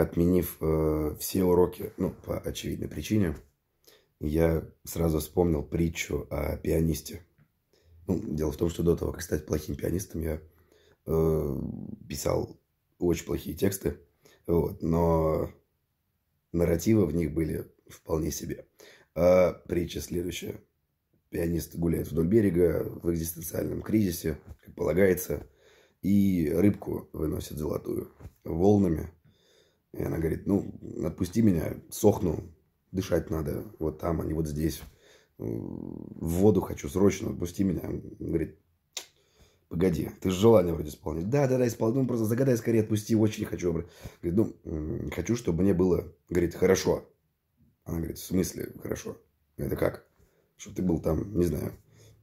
отменив э, все уроки, ну, по очевидной причине, я сразу вспомнил притчу о пианисте. Ну, дело в том, что до того, как стать плохим пианистом, я э, писал очень плохие тексты, вот, но нарративы в них были вполне себе. А притча следующая. Пианист гуляет вдоль берега в экзистенциальном кризисе, как полагается, и рыбку выносит золотую волнами – и она говорит, ну, отпусти меня, сохну, дышать надо вот там, а не вот здесь. В воду хочу срочно, отпусти меня. Он говорит, погоди, ты же желание вроде исполнить. Да, да, да, исполнил, ну, просто загадай скорее, отпусти, очень хочу. Говорит, ну, хочу, чтобы мне было, говорит, хорошо. Она говорит, в смысле хорошо? Это как? Чтобы ты был там, не знаю,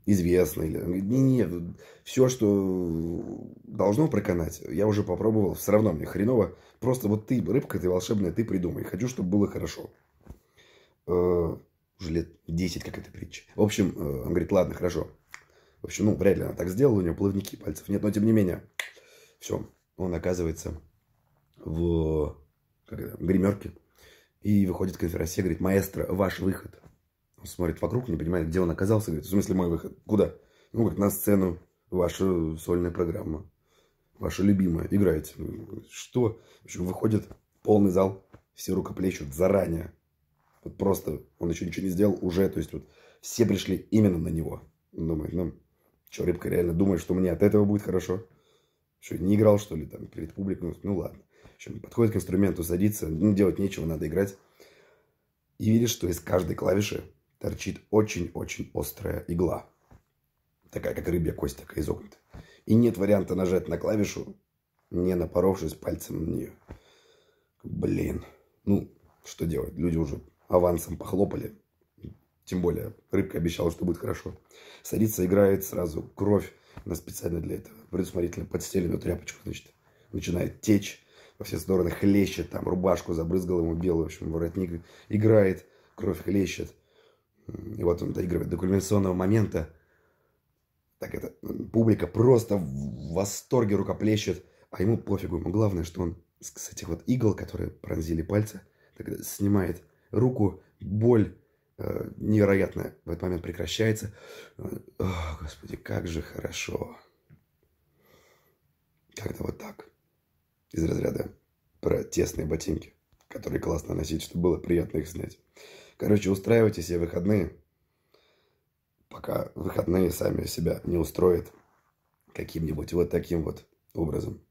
известно. Или, нет, нет, ну, все, что должно проканать, я уже попробовал, все равно мне хреново. Просто вот ты, рыбка, ты волшебная, ты придумай. Хочу, чтобы было хорошо. Э, уже лет 10, как эта притча. В общем, э, он говорит, ладно, хорошо. В общем, ну, вряд ли она так сделала, у нее плавники пальцев нет, но тем не менее. Все, он оказывается в как это, гримерке и выходит к конферосе, говорит, маэстро, ваш выход смотрит вокруг, не понимает, где он оказался. Говорит, в смысле мой выход? Куда? Ну, говорит, на сцену. Ваша сольная программа. Ваша любимая. играете. Что? В общем, выходит полный зал. Все рукоплещут заранее. Вот просто он еще ничего не сделал уже. То есть вот все пришли именно на него. Он думает, ну, что, рыбка реально думает, что мне от этого будет хорошо? Что, не играл, что ли, там, перед публикой? Ну, ну, ладно. В общем, подходит к инструменту, садится, ну, делать нечего, надо играть. И видишь, что из каждой клавиши торчит очень-очень острая игла. Такая, как рыбья кость, такая изогнутая. И нет варианта нажать на клавишу, не напоровшись пальцем на нее. Блин. Ну, что делать? Люди уже авансом похлопали. Тем более, рыбка обещала, что будет хорошо. Садится, играет сразу кровь. на специально для этого предусмотрительно подстеленную тряпочку, значит, начинает течь во все стороны, хлещет, там рубашку забрызгал ему белый, в общем, воротник играет, кровь хлещет. И вот он доигрывает до кульминационного момента. Так это, публика просто в восторге рукоплещет, а ему пофигу. Ему главное, что он с этих вот игл, которые пронзили пальцы, так, снимает руку, боль э, невероятная в этот момент прекращается. Э, О, Господи, как же хорошо. Как-то вот так. Из разряда про тесные ботинки, которые классно носить, чтобы было приятно их снять. Короче, устраивайте себе выходные, пока выходные сами себя не устроят каким-нибудь вот таким вот образом.